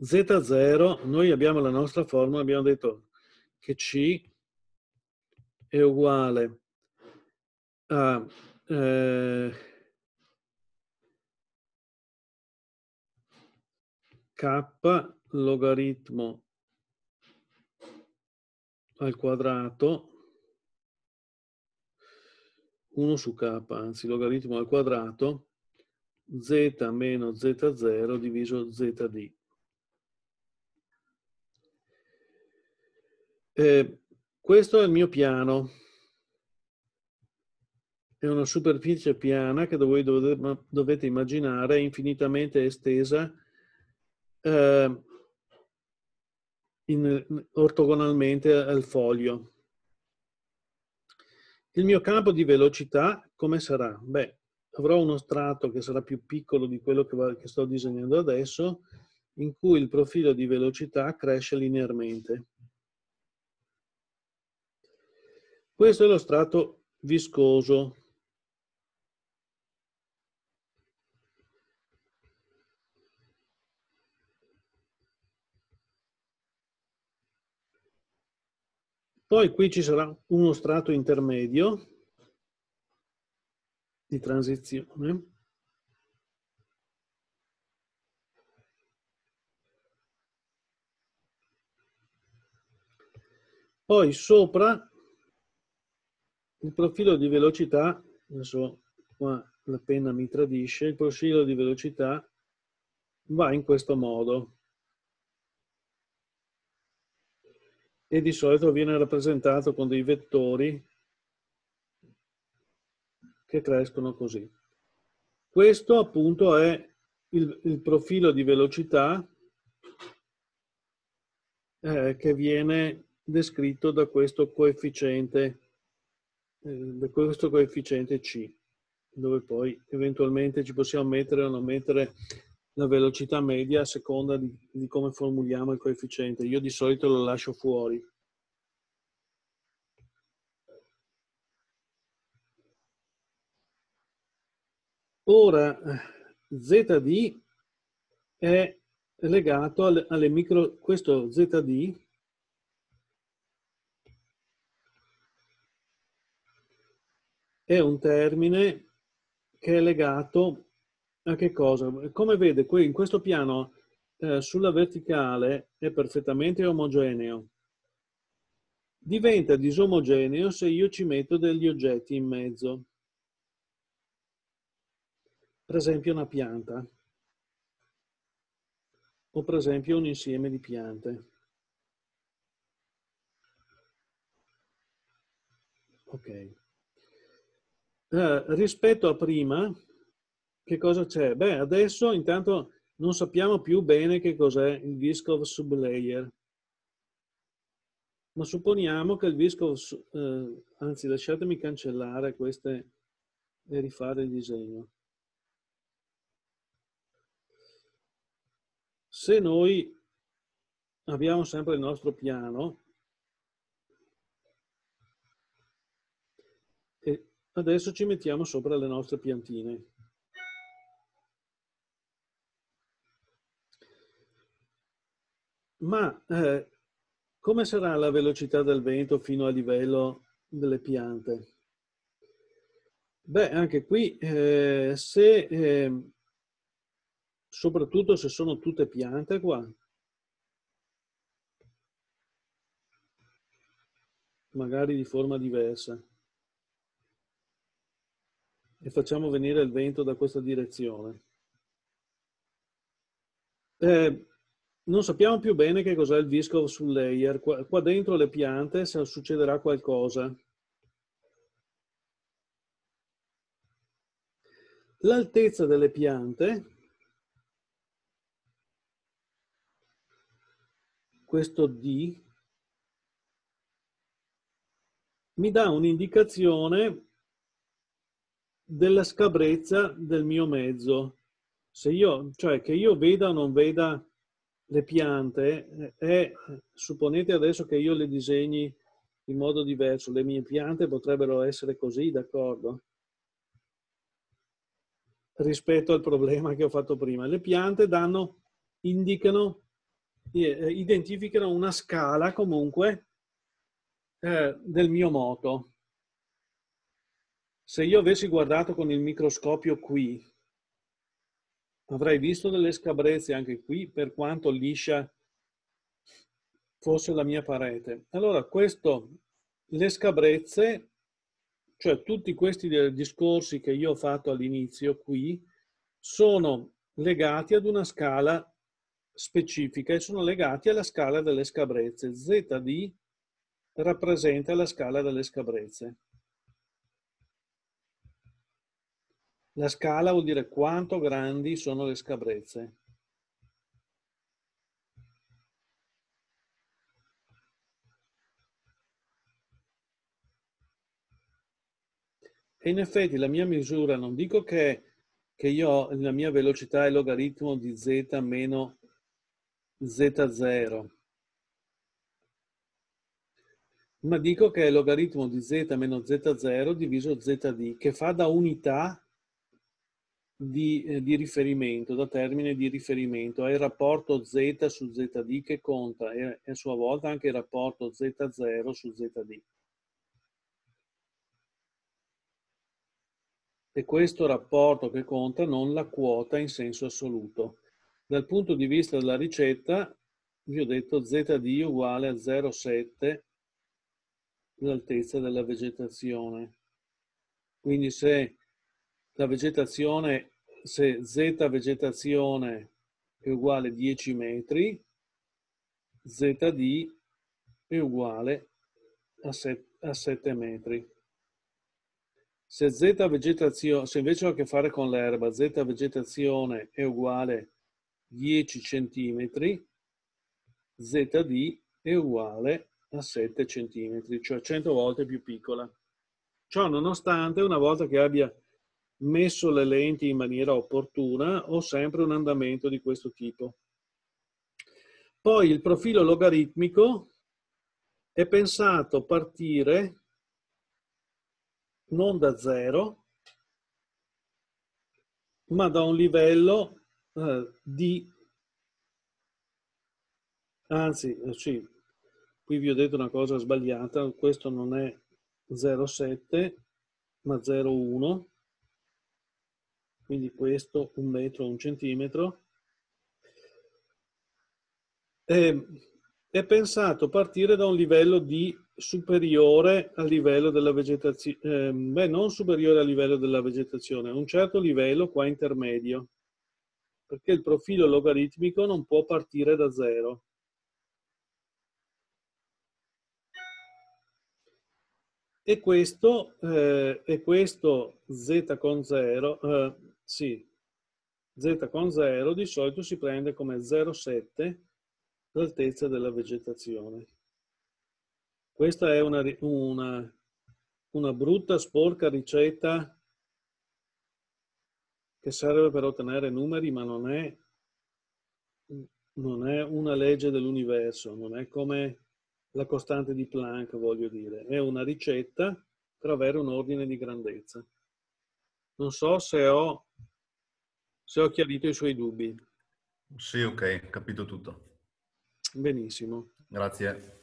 Z0, noi abbiamo la nostra formula, abbiamo detto che C è uguale a eh, K logaritmo al quadrato 1 su k, anzi logaritmo al quadrato, z meno z0 diviso z di. Eh, questo è il mio piano. È una superficie piana che voi dovete, dovete immaginare infinitamente estesa eh, in, ortogonalmente al foglio. Il mio campo di velocità come sarà? Beh, avrò uno strato che sarà più piccolo di quello che, va, che sto disegnando adesso, in cui il profilo di velocità cresce linearmente. Questo è lo strato viscoso. Poi qui ci sarà uno strato intermedio di transizione. Poi sopra il profilo di velocità, adesso qua la penna mi tradisce, il profilo di velocità va in questo modo. E di solito viene rappresentato con dei vettori che crescono così. Questo appunto è il, il profilo di velocità eh, che viene descritto da questo coefficiente eh, questo coefficiente C, dove poi eventualmente ci possiamo mettere o non mettere la velocità media a seconda di, di come formuliamo il coefficiente. Io di solito lo lascio fuori. Ora, ZD è legato alle, alle micro, questo ZD è un termine che è legato a che cosa? Come vede qui in questo piano eh, sulla verticale è perfettamente omogeneo. Diventa disomogeneo se io ci metto degli oggetti in mezzo. Per esempio una pianta o per esempio un insieme di piante. Ok. Eh, rispetto a prima, che cosa c'è? Beh, adesso intanto non sappiamo più bene che cos'è il Viscov sublayer, ma supponiamo che il Viscov, eh, anzi lasciatemi cancellare queste e rifare il disegno. Se noi abbiamo sempre il nostro piano, Adesso ci mettiamo sopra le nostre piantine. Ma eh, come sarà la velocità del vento fino a livello delle piante? Beh, anche qui, eh, se, eh, soprattutto se sono tutte piante qua, magari di forma diversa e facciamo venire il vento da questa direzione. Eh, non sappiamo più bene che cos'è il visco sul layer. Qua, qua dentro le piante succederà qualcosa. L'altezza delle piante, questo D, mi dà un'indicazione della scabrezza del mio mezzo. Se io, cioè che io veda o non veda le piante, è, eh, eh, supponete adesso che io le disegni in modo diverso, le mie piante potrebbero essere così, d'accordo? Rispetto al problema che ho fatto prima. Le piante danno, indicano, eh, identificano una scala comunque eh, del mio moto se io avessi guardato con il microscopio qui, avrei visto delle scabrezze anche qui, per quanto liscia fosse la mia parete. Allora, questo, le scabrezze, cioè tutti questi discorsi che io ho fatto all'inizio qui, sono legati ad una scala specifica e sono legati alla scala delle scabrezze. ZD rappresenta la scala delle scabrezze. La scala vuol dire quanto grandi sono le scabrezze. E in effetti la mia misura, non dico che, che io la mia velocità è logaritmo di z meno z0, ma dico che è logaritmo di z meno z0 diviso zd, che fa da unità di, eh, di, riferimento, da termine di riferimento, è il rapporto Z su ZD che conta e, e a sua volta anche il rapporto Z0 su ZD. E questo rapporto che conta non la quota in senso assoluto. Dal punto di vista della ricetta, vi ho detto ZD uguale a 0,7 l'altezza della vegetazione. Quindi se la vegetazione, se z vegetazione è uguale a 10 metri, zd è uguale a 7, a 7 metri. Se, z vegetazione, se invece ho a che fare con l'erba, z vegetazione è uguale a 10 centimetri, zd è uguale a 7 centimetri, cioè 100 volte più piccola. Ciò nonostante, una volta che abbia messo le lenti in maniera opportuna, ho sempre un andamento di questo tipo. Poi il profilo logaritmico è pensato partire non da zero, ma da un livello eh, di... Anzi, eh, sì, qui vi ho detto una cosa sbagliata, questo non è 0,7, ma 0,1 quindi questo un metro, un centimetro, è, è pensato partire da un livello di superiore al livello della vegetazione, eh, beh non superiore al livello della vegetazione, un certo livello qua intermedio, perché il profilo logaritmico non può partire da zero. E questo, eh, e questo z con 0, sì, z con 0 di solito si prende come 0,7 l'altezza della vegetazione. Questa è una, una, una brutta, sporca ricetta che serve per ottenere numeri, ma non è, non è una legge dell'universo, non è come la costante di Planck, voglio dire. È una ricetta per avere un ordine di grandezza. Non so se ho se ho chiarito i suoi dubbi. Sì, ok, capito tutto. Benissimo. Grazie.